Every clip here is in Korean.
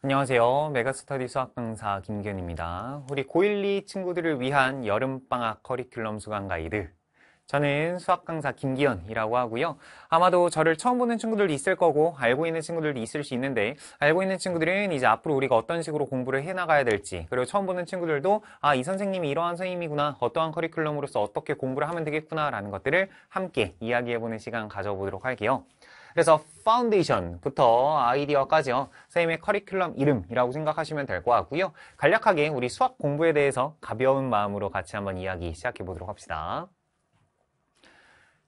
안녕하세요. 메가스터디 수학 강사 김기현입니다. 우리 고1, 2 친구들을 위한 여름방학 커리큘럼 수강 가이드. 저는 수학 강사 김기현이라고 하고요. 아마도 저를 처음 보는 친구들도 있을 거고 알고 있는 친구들도 있을 수 있는데 알고 있는 친구들은 이제 앞으로 우리가 어떤 식으로 공부를 해나가야 될지 그리고 처음 보는 친구들도 아, 이 선생님이 이러한 선생님이구나 어떠한 커리큘럼으로서 어떻게 공부를 하면 되겠구나라는 것들을 함께 이야기해보는 시간 가져보도록 할게요. 그래서 파운데이션부터 아이디어까지요. 선생님의 커리큘럼 이름이라고 생각하시면 될 것 같고요. 간략하게 우리 수학 공부에 대해서 가벼운 마음으로 같이 한번 이야기 시작해 보도록 합시다.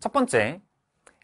첫 번째,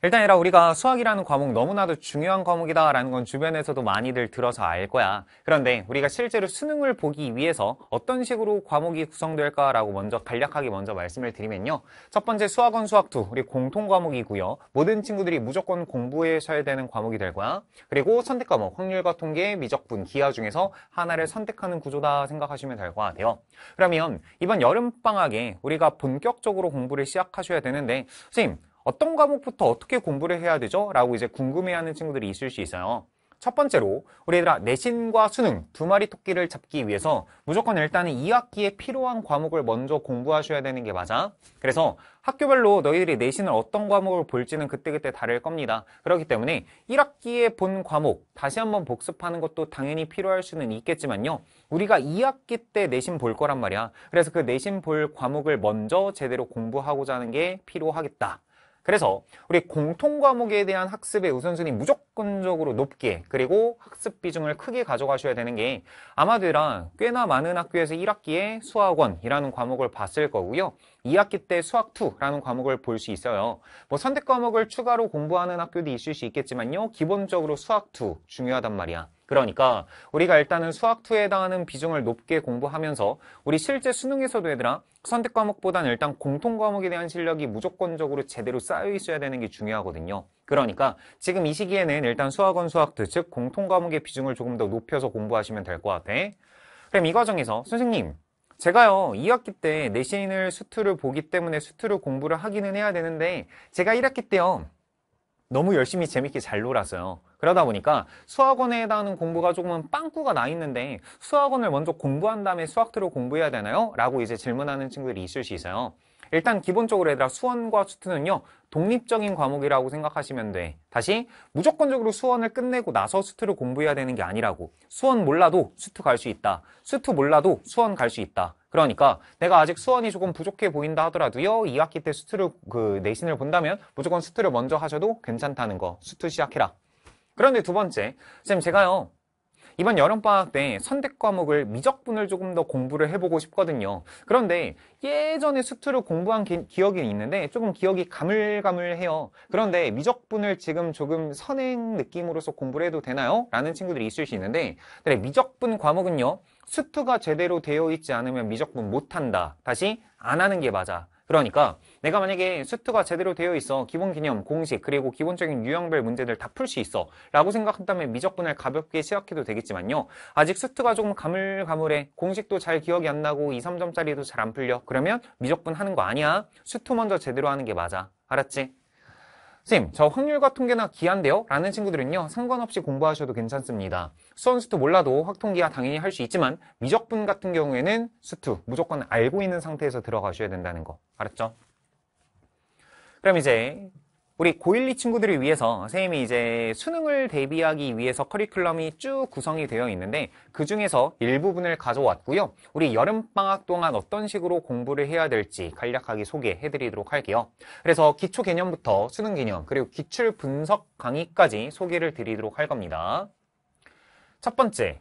일단이라 우리가 수학이라는 과목 너무나도 중요한 과목이다라는 건 주변에서도 많이들 들어서 알 거야. 그런데 우리가 실제로 수능을 보기 위해서 어떤 식으로 과목이 구성될까라고 먼저 간략하게 먼저 말씀을 드리면요. 첫 번째 수학원 수학2 우리 공통 과목이고요. 모든 친구들이 무조건 공부해셔야 되는 과목이 될 거야. 그리고 선택 과목 확률과 통계, 미적분, 기하 중에서 하나를 선택하는 구조다 생각하시면 될 것 같아요. 그러면 이번 여름방학에 우리가 본격적으로 공부를 시작하셔야 되는데 선생님 어떤 과목부터 어떻게 공부를 해야 되죠? 라고 이제 궁금해하는 친구들이 있을 수 있어요. 첫 번째로 우리 얘들아 내신과 수능 두 마리 토끼를 잡기 위해서 무조건 일단은 2학기에 필요한 과목을 먼저 공부하셔야 되는 게 맞아 그래서 학교별로 너희들이 내신을 어떤 과목을 볼지는 그때그때 다를 겁니다 그렇기 때문에 1학기에 본 과목 다시 한번 복습하는 것도 당연히 필요할 수는 있겠지만요 우리가 2학기 때 내신 볼 거란 말이야 그래서 그 내신 볼 과목을 먼저 제대로 공부하고자 하는 게 필요하겠다 그래서 우리 공통 과목에 대한 학습의 우선순위 무조건적으로 높게 그리고 학습 비중을 크게 가져가셔야 되는 게 아마도랑 꽤나 많은 학교에서 1학기에 수학원이라는 과목을 봤을 거고요. 2학기 때 수학2라는 과목을 볼 수 있어요. 뭐 선택 과목을 추가로 공부하는 학교도 있을 수 있겠지만요. 기본적으로 수학2 중요하단 말이야. 그러니까 우리가 일단은 수학2에 해당하는 비중을 높게 공부하면서 우리 실제 수능에서도 얘들아 선택 과목보다는 일단 공통 과목에 대한 실력이 무조건적으로 제대로 쌓여 있어야 되는 게 중요하거든요. 그러니까 지금 이 시기에는 일단 수학원 수학2 즉 공통 과목의 비중을 조금 더 높여서 공부하시면 될 것 같아. 그럼 이 과정에서 선생님 제가요 2학기 때 내신을 수투를 보기 때문에 수투를 공부를 하기는 해야 되는데 제가 1학기 때요 너무 열심히 재밌게 잘 놀았어요. 그러다 보니까 수학원에 해당하는 공부가 조금은 빵꾸가 나 있는데 수학원을 먼저 공부한 다음에 수학들을 공부해야 되나요? 라고 이제 질문하는 친구들이 있을 수 있어요. 일단 기본적으로 얘들아 수원과 수트는요 독립적인 과목이라고 생각하시면 돼 다시 무조건적으로 수원을 끝내고 나서 수트를 공부해야 되는 게 아니라고 수원 몰라도 수트갈 수 있다 수트 몰라도 수원 갈 수 있다 그러니까 내가 아직 수원이 조금 부족해 보인다 하더라도요 2학기 때수트를그 내신을 본다면 무조건 수트를 먼저 하셔도 괜찮다는 거수트 시작해라 그런데 두 번째, 선생님 제가요. 이번 여름방학 때 선택 과목을 미적분을 조금 더 공부를 해보고 싶거든요. 그런데 예전에 수트로 공부한 기, 억이 있는데 조금 기억이 가물가물해요. 그런데 미적분을 지금 조금 선행 느낌으로서 공부를 해도 되나요? 라는 친구들이 있을 수 있는데 그래, 미적분 과목은요. 수트가 제대로 되어 있지 않으면 미적분 못한다. 다시 안 하는 게 맞아. 그러니까 내가 만약에 수트가 제대로 되어 있어 기본 개념, 공식, 그리고 기본적인 유형별 문제들 다 풀 수 있어 라고 생각한다면 미적분을 가볍게 시작해도 되겠지만요 아직 수트가 조금 가물가물해 공식도 잘 기억이 안 나고 2, 3점짜리도 잘 안 풀려 그러면 미적분 하는 거 아니야 수트 먼저 제대로 하는 게 맞아 알았지? 선생님, 저 확률과 통계나 기한데요? 라는 친구들은요, 상관없이 공부하셔도 괜찮습니다. 수원 수투 몰라도 확통기야 당연히 할 수 있지만, 미적분 같은 경우에는 수투, 무조건 알고 있는 상태에서 들어가셔야 된다는 거. 알았죠? 그럼 이제 우리 고1, 2 친구들을 위해서 선생님이 이제 수능을 대비하기 위해서 커리큘럼이 쭉 구성이 되어 있는데 그 중에서 일부분을 가져왔고요. 우리 여름방학 동안 어떤 식으로 공부를 해야 될지 간략하게 소개해 드리도록 할게요. 그래서 기초 개념부터 수능 개념 그리고 기출 분석 강의까지 소개를 드리도록 할 겁니다. 첫 번째,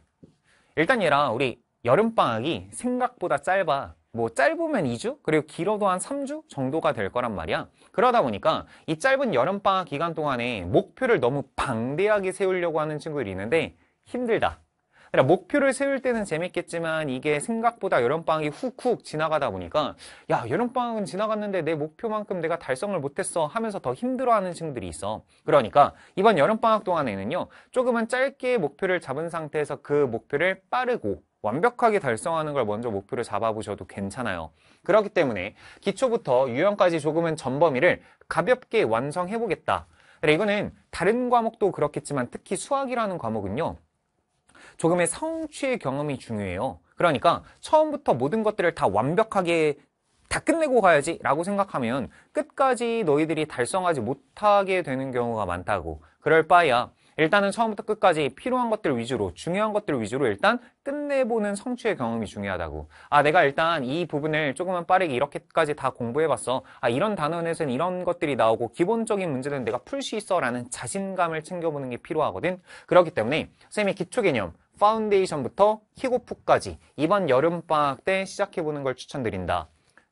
일단 얘랑 우리 여름방학이 생각보다 짧아 뭐 짧으면 2주 그리고 길어도 한 3주 정도가 될 거란 말이야 그러다 보니까 이 짧은 여름방학 기간 동안에 목표를 너무 방대하게 세우려고 하는 친구들이 있는데 힘들다 그러니까 목표를 세울 때는 재밌겠지만 이게 생각보다 여름방학이 훅훅 지나가다 보니까 야 여름방학은 지나갔는데 내 목표만큼 내가 달성을 못했어 하면서 더 힘들어하는 친구들이 있어 그러니까 이번 여름방학 동안에는요 조금은 짧게 목표를 잡은 상태에서 그 목표를 빠르고 완벽하게 달성하는 걸 먼저 목표를 잡아보셔도 괜찮아요. 그렇기 때문에 기초부터 유형까지 조금은 전범위를 가볍게 완성해보겠다. 이거는 다른 과목도 그렇겠지만 특히 수학이라는 과목은요. 조금의 성취의 경험이 중요해요. 그러니까 처음부터 모든 것들을 다 완벽하게 다 끝내고 가야지 라고 생각하면 끝까지 너희들이 달성하지 못하게 되는 경우가 많다고. 그럴 바에야 일단은 처음부터 끝까지 필요한 것들 위주로 중요한 것들 위주로 일단 끝내보는 성취의 경험이 중요하다고 아 내가 일단 이 부분을 조금만 빠르게 이렇게까지 다 공부해봤어 아 이런 단원에서는 이런 것들이 나오고 기본적인 문제는 내가 풀 수 있어 라는 자신감을 챙겨보는 게 필요하거든 그렇기 때문에 선생님이 기초 개념 파운데이션부터 킥오프까지 이번 여름방학 때 시작해보는 걸 추천드린다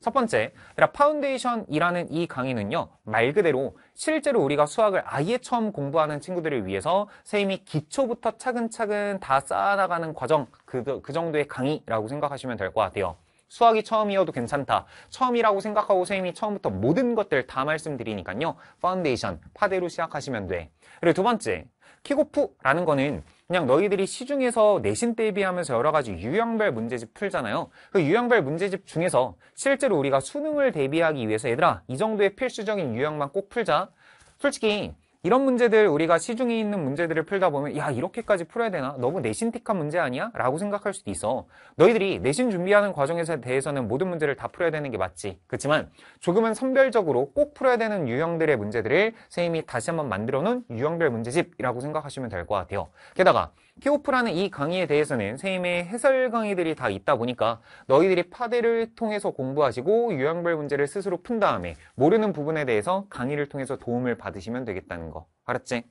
첫 번째, 파운데이션이라는 이 강의는요, 말 그대로 실제로 우리가 수학을 아예 처음 공부하는 친구들을 위해서 선생님이 기초부터 차근차근 다 쌓아나가는 과정, 그, 그 정도의 강의라고 생각하시면 될 것 같아요. 수학이 처음이어도 괜찮다. 처음이라고 생각하고 선생님이 처음부터 모든 것들 다 말씀드리니까요. 파운데이션, 파대로 시작하시면 돼. 그리고 두 번째, 킥오프라는 거는 그냥 너희들이 시중에서 내신 대비하면서 여러 가지 유형별 문제집 풀잖아요. 그 유형별 문제집 중에서 실제로 우리가 수능을 대비하기 위해서 얘들아 이 정도의 필수적인 유형만 꼭 풀자. 솔직히 이런 문제들 우리가 시중에 있는 문제들을 풀다 보면 야 이렇게까지 풀어야 되나? 너무 내신틱한 문제 아니야? 라고 생각할 수도 있어 너희들이 내신 준비하는 과정에서 대해서는 모든 문제를 다 풀어야 되는 게 맞지 그렇지만 조금은 선별적으로 꼭 풀어야 되는 유형들의 문제들을 선생님이 다시 한번 만들어 놓은 유형별 문제집이라고 생각하시면 될 것 같아요 게다가 키오프라는 이 강의에 대해서는 선생님의 해설 강의들이 다 있다 보니까 너희들이 파대를 통해서 공부하시고 유형별 문제를 스스로 푼 다음에 모르는 부분에 대해서 강의를 통해서 도움을 받으시면 되겠다는 거 알았지?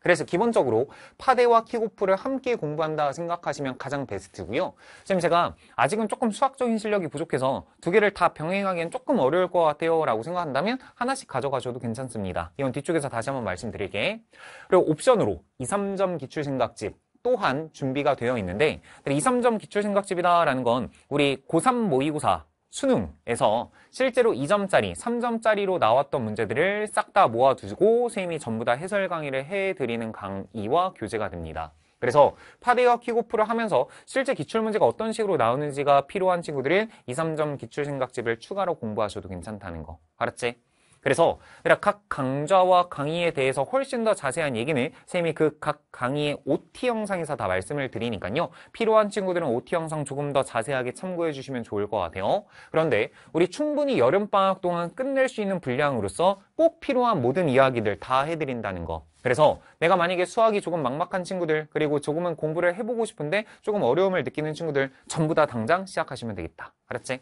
그래서 기본적으로 파데와 킥오프를 함께 공부한다 생각하시면 가장 베스트고요. 지금 제가 아직은 조금 수학적인 실력이 부족해서 두 개를 다 병행하기엔 조금 어려울 것 같아요 라고 생각한다면 하나씩 가져가셔도 괜찮습니다. 이건 뒤쪽에서 다시 한번 말씀드릴게. 그리고 옵션으로 2, 3점 기출생각집 또한 준비가 되어 있는데 2, 3점 기출생각집이다라는 건 우리 고3 모의고사 수능에서 실제로 2점짜리, 3점짜리로 나왔던 문제들을 싹 다 모아두고 선생님이 전부 다 해설 강의를 해드리는 강의와 교재가 됩니다. 그래서 파데와 키고프를 하면서 실제 기출문제가 어떤 식으로 나오는지가 필요한 친구들은 2, 3점 기출생각집을 추가로 공부하셔도 괜찮다는 거. 알았지? 그래서 그러니까 각 강좌와 강의에 대해서 훨씬 더 자세한 얘기는 쌤이 그 각 강의의 OT 영상에서 다 말씀을 드리니까요. 필요한 친구들은 OT 영상 조금 더 자세하게 참고해 주시면 좋을 것 같아요. 그런데 우리 충분히 여름방학 동안 끝낼 수 있는 분량으로서 꼭 필요한 모든 이야기들 다 해드린다는 거 그래서 내가 만약에 수학이 조금 막막한 친구들 그리고 조금은 공부를 해보고 싶은데 조금 어려움을 느끼는 친구들 전부 다 당장 시작하시면 되겠다 알았지?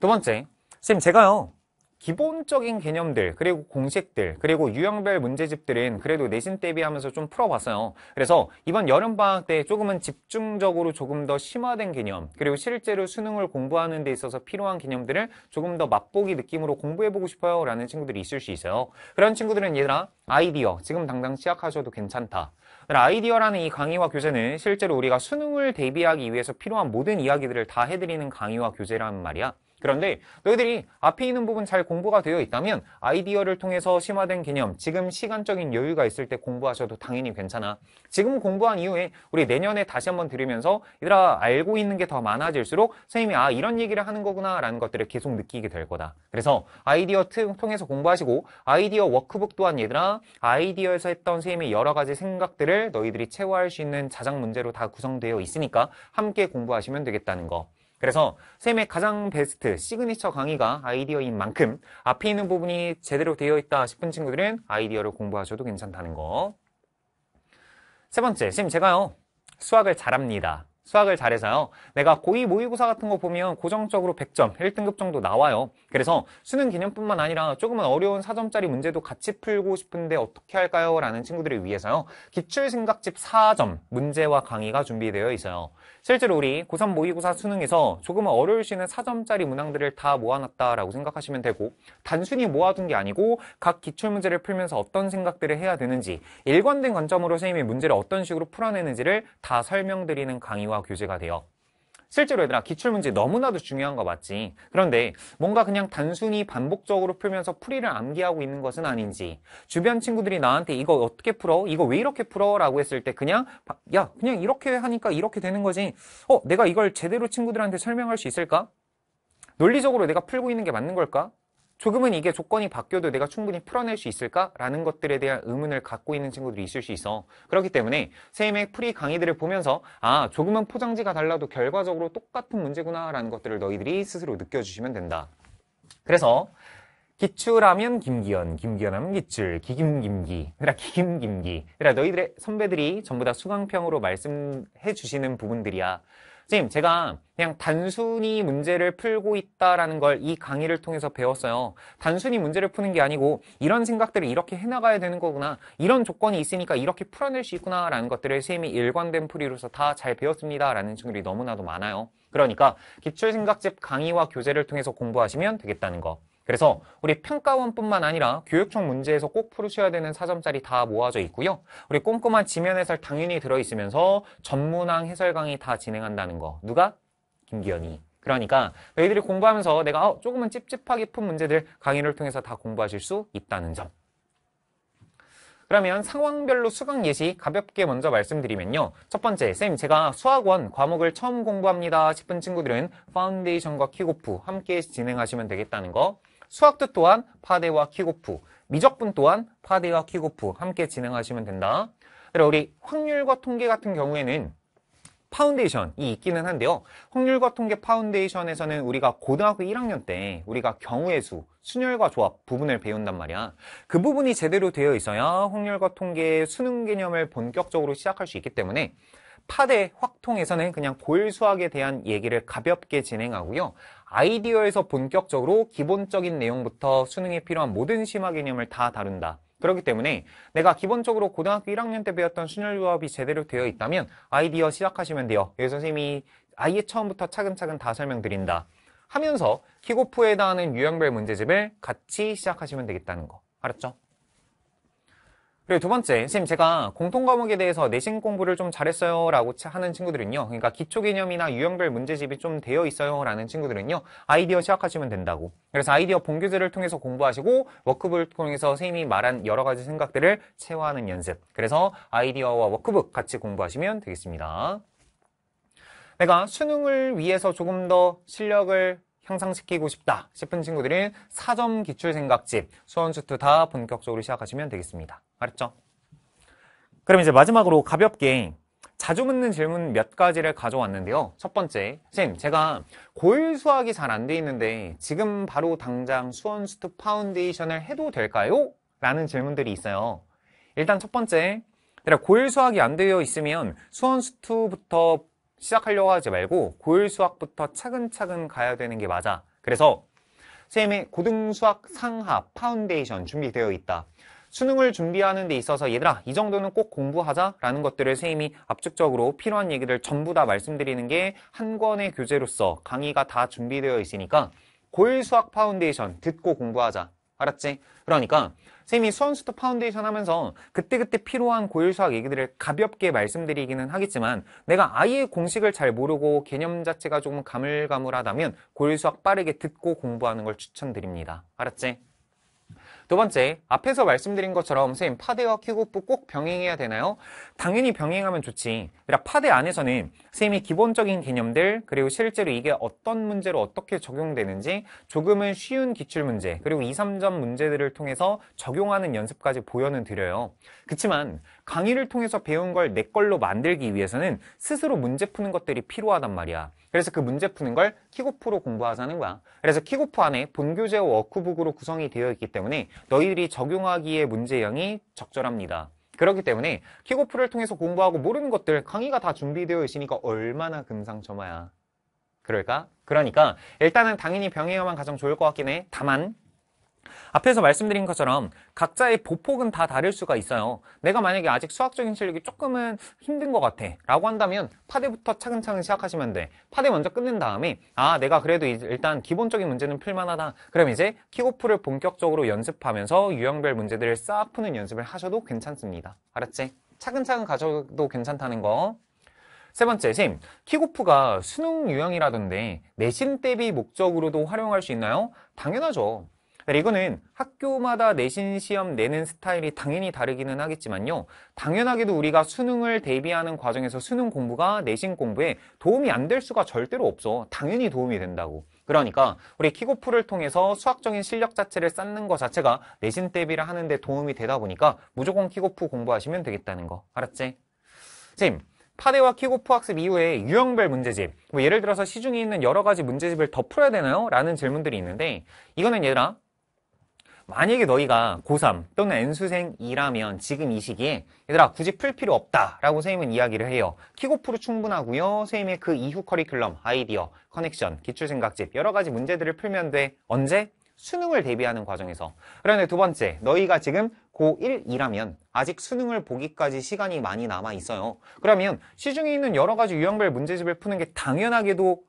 두 번째 쌤 제가요 기본적인 개념들 그리고 공식들 그리고 유형별 문제집들은 그래도 내신 대비하면서 좀 풀어봤어요 그래서 이번 여름방학 때 조금은 집중적으로 조금 더 심화된 개념 그리고 실제로 수능을 공부하는 데 있어서 필요한 개념들을 조금 더 맛보기 느낌으로 공부해보고 싶어요 라는 친구들이 있을 수 있어요 그런 친구들은 얘들아 아이디어 지금 당장 시작하셔도 괜찮다 그러니까 아이디어라는 이 강의와 교재는 실제로 우리가 수능을 대비하기 위해서 필요한 모든 이야기들을 다 해드리는 강의와 교재라는 말이야 그런데 너희들이 앞에 있는 부분 잘 공부가 되어 있다면 아이디어를 통해서 심화된 개념, 지금 시간적인 여유가 있을 때 공부하셔도 당연히 괜찮아. 지금 공부한 이후에 우리 내년에 다시 한번 들으면서 얘들아 알고 있는 게 더 많아질수록 선생님이 아 이런 얘기를 하는 거구나 라는 것들을 계속 느끼게 될 거다. 그래서 아이디어 통해서 공부하시고 아이디어 워크북 또한 얘들아 아이디어에서 했던 선생님의 여러 가지 생각들을 너희들이 채워할수 있는 자작 문제로 다 구성되어 있으니까 함께 공부하시면 되겠다는 거. 그래서 쌤의 가장 베스트 시그니처 강의가 아이디어인 만큼 앞에 있는 부분이 제대로 되어 있다 싶은 친구들은 아이디어를 공부하셔도 괜찮다는 거. 세 번째, 쌤 제가요 수학을 잘합니다. 수학을 잘해서요. 내가 고2 모의고사 같은 거 보면 고정적으로 100점, 1등급 정도 나와요. 그래서 수능 기념뿐만 아니라 조금은 어려운 4점짜리 문제도 같이 풀고 싶은데 어떻게 할까요? 라는 친구들을 위해서요. 기출생각집 4점 문제와 강의가 준비되어 있어요. 실제로 우리 고3 모의고사 수능에서 조금은 어려울 수 있는 4점짜리 문항들을 다 모아놨다라고 생각하시면 되고 단순히 모아둔 게 아니고 각 기출문제를 풀면서 어떤 생각들을 해야 되는지 일관된 관점으로 선생님이 문제를 어떤 식으로 풀어내는지를 다 설명드리는 강의와 교재가 돼요. 실제로 얘들아 기출문제 너무나도 중요한 거 맞지? 그런데 뭔가 그냥 단순히 반복적으로 풀면서 풀이를 암기하고 있는 것은 아닌지 주변 친구들이 나한테 이거 어떻게 풀어? 이거 왜 이렇게 풀어? 라고 했을 때 그냥 야 그냥 이렇게 하니까 이렇게 되는 거지 어 내가 이걸 제대로 친구들한테 설명할 수 있을까? 논리적으로 내가 풀고 있는 게 맞는 걸까? 조금은 이게 조건이 바뀌어도 내가 충분히 풀어낼 수 있을까라는 것들에 대한 의문을 갖고 있는 친구들이 있을 수 있어. 그렇기 때문에 쌤의 프리 강의들을 보면서 아 조금은 포장지가 달라도 결과적으로 똑같은 문제구나라는 것들을 너희들이 스스로 느껴주시면 된다. 그래서 기출하면 김기현, 김기현하면 기출, 기김김기, 그라 그러니까 기김김기, 그라 그러니까 너희들의 선배들이 전부 다 수강평으로 말씀해 주시는 부분들이야. 선생님, 제가 그냥 단순히 문제를 풀고 있다라는 걸 이 강의를 통해서 배웠어요. 단순히 문제를 푸는 게 아니고 이런 생각들을 이렇게 해나가야 되는 거구나. 이런 조건이 있으니까 이렇게 풀어낼 수 있구나라는 것들을 쌤이 일관된 풀이로서 다 잘 배웠습니다라는 친구들이 너무나도 많아요. 그러니까 기출생각집 강의와 교재를 통해서 공부하시면 되겠다는 거. 그래서 우리 평가원뿐만 아니라 교육청 문제에서 꼭 풀으셔야 되는 4점짜리 다 모아져 있고요. 우리 꼼꼼한 지면 해설 당연히 들어있으면서 전문항 해설 강의 다 진행한다는 거. 누가? 김기현이. 그러니까 너희들이 공부하면서 내가 어, 조금은 찝찝하게 푼 문제들 강의를 통해서 다 공부하실 수 있다는 점. 그러면 상황별로 수강 예시 가볍게 먼저 말씀드리면요. 첫 번째, 쌤 제가 수학원 과목을 처음 공부합니다 싶은 친구들은 파운데이션과 킥오프 함께 진행하시면 되겠다는 거. 수학도 또한 파데와 키고프, 미적분 또한 파데와 키고프 함께 진행하시면 된다. 그리고 우리 확률과 통계 같은 경우에는 파운데이션이 있기는 한데요. 확률과 통계 파운데이션에서는 우리가 고등학교 1학년 때 우리가 경우의 수, 순열과 조합 부분을 배운단 말이야. 그 부분이 제대로 되어 있어야 확률과 통계의 수능 개념을 본격적으로 시작할 수 있기 때문에 파대 확통에서는 그냥 고일 수학에 대한 얘기를 가볍게 진행하고요. 아이디어에서 본격적으로 기본적인 내용부터 수능에 필요한 모든 심화 개념을 다 다룬다. 그렇기 때문에 내가 기본적으로 고등학교 1학년 때 배웠던 순열 조합이 제대로 되어 있다면 아이디어 시작하시면 돼요. 여기 선생님이 아예 처음부터 차근차근 다 설명드린다. 하면서 키고프에 해당하는 유형별 문제집을 같이 시작하시면 되겠다는 거. 알았죠? 그리고 두 번째, 선생님 제가 공통 과목에 대해서 내신 공부를 좀 잘했어요 라고 하는 친구들은요. 그러니까 기초 개념이나 유형별 문제집이 좀 되어 있어요 라는 친구들은요. 아이디어 시작하시면 된다고. 그래서 아이디어 본교재를 통해서 공부하시고 워크북을 통해서 선생님이 말한 여러 가지 생각들을 체화하는 연습. 그래서 아이디어와 워크북 같이 공부하시면 되겠습니다. 내가 수능을 위해서 조금 더 실력을 향상시키고 싶다 싶은 친구들은 사점 기출생각집, 수원수트 다 본격적으로 시작하시면 되겠습니다. 알았죠? 그럼 이제 마지막으로 가볍게 자주 묻는 질문 몇 가지를 가져왔는데요. 첫 번째, 선생님, 제가 고일 수학이 잘 안 돼 있는데 지금 바로 당장 수원수트 파운데이션을 해도 될까요? 라는 질문들이 있어요. 일단 첫 번째, 내 고일 수학이 안 되어 있으면 수원수트부터 시작하려고 하지 말고 고일 수학부터 차근차근 가야 되는 게 맞아. 그래서 쌤의 고등수학 상하 파운데이션 준비되어 있다. 수능을 준비하는 데 있어서 얘들아 이 정도는 꼭 공부하자라는 것들을 선생님이 압축적으로 필요한 얘기를 전부 다 말씀드리는 게 한 권의 교재로서 강의가 다 준비되어 있으니까 고일 수학 파운데이션 듣고 공부하자. 알았지? 그러니까 쌤이 수원수도 파운데이션 하면서 그때그때 필요한 고율수학 얘기들을 가볍게 말씀드리기는 하겠지만 내가 아예 공식을 잘 모르고 개념 자체가 조금 가물가물하다면 고율수학 빠르게 듣고 공부하는 걸 추천드립니다. 알았지? 두 번째, 앞에서 말씀드린 것처럼 선생님 파대와 킥오프 꼭 병행해야 되나요? 당연히 병행하면 좋지. 그러나 그러니까 파대 안에서는 선생님이 기본적인 개념들 그리고 실제로 이게 어떤 문제로 어떻게 적용되는지 조금은 쉬운 기출 문제 그리고 2, 3점 문제들을 통해서 적용하는 연습까지 보여는 드려요. 그렇지만 강의를 통해서 배운 걸 내 걸로 만들기 위해서는 스스로 문제 푸는 것들이 필요하단 말이야. 그래서 그 문제 푸는 걸 키고프로 공부하자는 거야. 그래서 키고프 안에 본교재 워크북으로 구성이 되어 있기 때문에 너희들이 적용하기에 문제형이 적절합니다. 그렇기 때문에 키고프를 통해서 공부하고 모르는 것들 강의가 다 준비되어 있으니까 얼마나 금상첨화야. 그럴까? 그러니까 일단은 당연히 병행하면 가장 좋을 것 같긴 해. 다만 앞에서 말씀드린 것처럼 각자의 보폭은 다 다를 수가 있어요 내가 만약에 아직 수학적인 실력이 조금은 힘든 것 같아 라고 한다면 파대부터 차근차근 시작하시면 돼 파대 먼저 끝낸 다음에 아 내가 그래도 일단 기본적인 문제는 풀만하다 그럼 이제 킥오프를 본격적으로 연습하면서 유형별 문제들을 싹 푸는 연습을 하셔도 괜찮습니다 알았지? 차근차근 가져도 괜찮다는 거세 번째, 쌤. 킥오프가 수능 유형이라던데 내신 대비 목적으로도 활용할 수 있나요? 당연하죠. 네, 이거는 학교마다 내신 시험 내는 스타일이 당연히 다르기는 하겠지만요. 당연하게도 우리가 수능을 대비하는 과정에서 수능 공부가 내신 공부에 도움이 안 될 수가 절대로 없어. 당연히 도움이 된다고. 그러니까 우리 키고프를 통해서 수학적인 실력 자체를 쌓는 것 자체가 내신 대비를 하는데 도움이 되다 보니까 무조건 키고프 공부하시면 되겠다는 거 알았지? 쌤 파데와 키고프 학습 이후에 유형별 문제집 뭐 예를 들어서 시중에 있는 여러 가지 문제집을 더 풀어야 되나요? 라는 질문들이 있는데 이거는 얘들아 만약에 너희가 고3 또는 N수생이라면 지금 이 시기에 얘들아 굳이 풀 필요 없다라고 선생님은 이야기를 해요. 키고프로 충분하고요. 선생님의 그 이후 커리큘럼, 아이디어, 커넥션, 기출생각집 여러 가지 문제들을 풀면 돼. 언제? 수능을 대비하는 과정에서 그런데 두 번째 너희가 지금 고1이라면 아직 수능을 보기까지 시간이 많이 남아 있어요 그러면 시중에 있는 여러 가지 유형별 문제집을 푸는 게 당연하게도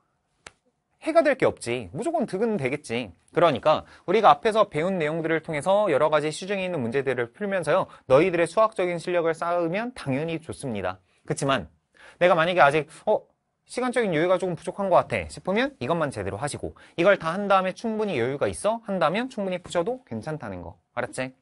해가 될 게 없지. 무조건 득은 되겠지. 그러니까 우리가 앞에서 배운 내용들을 통해서 여러 가지 시중에 있는 문제들을 풀면서요. 너희들의 수학적인 실력을 쌓으면 당연히 좋습니다. 그렇지만 내가 만약에 아직 어 시간적인 여유가 조금 부족한 것 같아 싶으면 이것만 제대로 하시고 이걸 다 한 다음에 충분히 여유가 있어 한다면 충분히 푸셔도 괜찮다는 거 알았지?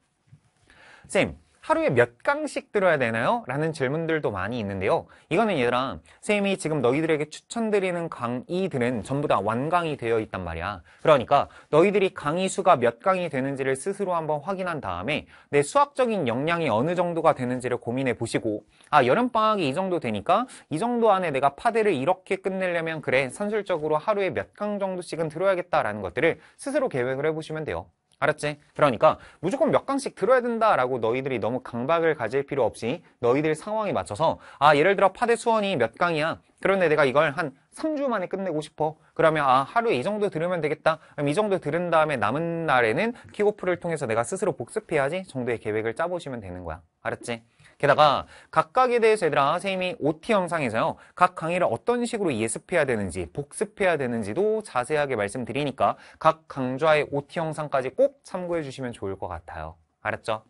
쌤 하루에 몇 강씩 들어야 되나요? 라는 질문들도 많이 있는데요. 이거는 얘들아, 쌤이 지금 너희들에게 추천드리는 강의들은 전부 다 완강이 되어 있단 말이야. 그러니까 너희들이 강의 수가 몇 강이 되는지를 스스로 한번 확인한 다음에 내 수학적인 역량이 어느 정도가 되는지를 고민해 보시고 아, 여름방학이 이 정도 되니까 이 정도 안에 내가 파데를 이렇게 끝내려면 그래, 선술적으로 하루에 몇 강 정도씩은 들어야겠다라는 것들을 스스로 계획을 해보시면 돼요. 알았지? 그러니까 무조건 몇 강씩 들어야 된다라고 너희들이 너무 강박을 가질 필요 없이 너희들 상황에 맞춰서 아 예를 들어 파대 수원이 몇 강이야 그런데 내가 이걸 한 3주 만에 끝내고 싶어 그러면 아 하루에 이 정도 들으면 되겠다 그럼 이 정도 들은 다음에 남은 날에는 킥오프를 통해서 내가 스스로 복습해야지 정도의 계획을 짜보시면 되는 거야 알았지? 게다가 각각에 대해서 얘들아 선생님이 OT 영상에서요. 각 강의를 어떤 식으로 예습해야 되는지 복습해야 되는지도 자세하게 말씀드리니까 각 강좌의 OT 영상까지 꼭 참고해 주시면 좋을 것 같아요. 알았죠?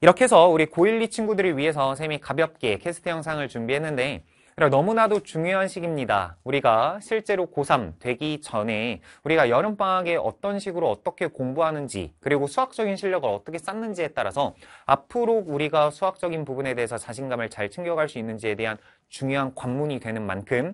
이렇게 해서 우리 고1, 2 친구들을 위해서 선생님이 가볍게 캐스트 영상을 준비했는데 그리고 그러니까 너무나도 중요한 시기입니다. 우리가 실제로 고3 되기 전에 우리가 여름방학에 어떤 식으로 어떻게 공부하는지 그리고 수학적인 실력을 어떻게 쌓는지에 따라서 앞으로 우리가 수학적인 부분에 대해서 자신감을 잘 챙겨갈 수 있는지에 대한 중요한 관문이 되는 만큼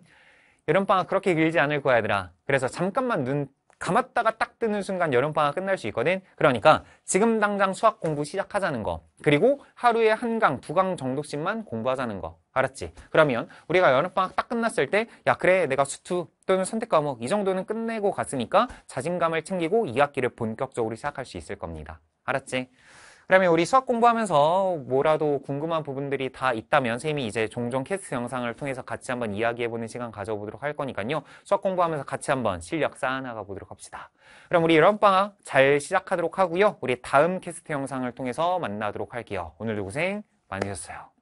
여름방학 그렇게 길지 않을 거야 얘들아. 그래서 잠깐만 눈 감았다가 딱 뜨는 순간 여름방학 끝날 수 있거든 그러니까 지금 당장 수학 공부 시작하자는 거 그리고 하루에 한 강, 두 강 정도씩만 공부하자는 거 알았지? 그러면 우리가 여름방학 딱 끝났을 때 야 그래 내가 수투 또는 선택 과목 이 정도는 끝내고 갔으니까 자신감을 챙기고 2학기를 본격적으로 시작할 수 있을 겁니다 알았지? 그러면 우리 수학 공부하면서 뭐라도 궁금한 부분들이 다 있다면 쌤이 이제 종종 캐스트 영상을 통해서 같이 한번 이야기해보는 시간 가져보도록 할 거니까요. 수학 공부하면서 같이 한번 실력 쌓아나가 보도록 합시다. 그럼 우리 이런 방학 잘 시작하도록 하고요. 우리 다음 캐스트 영상을 통해서 만나도록 할게요. 오늘도 고생 많으셨어요.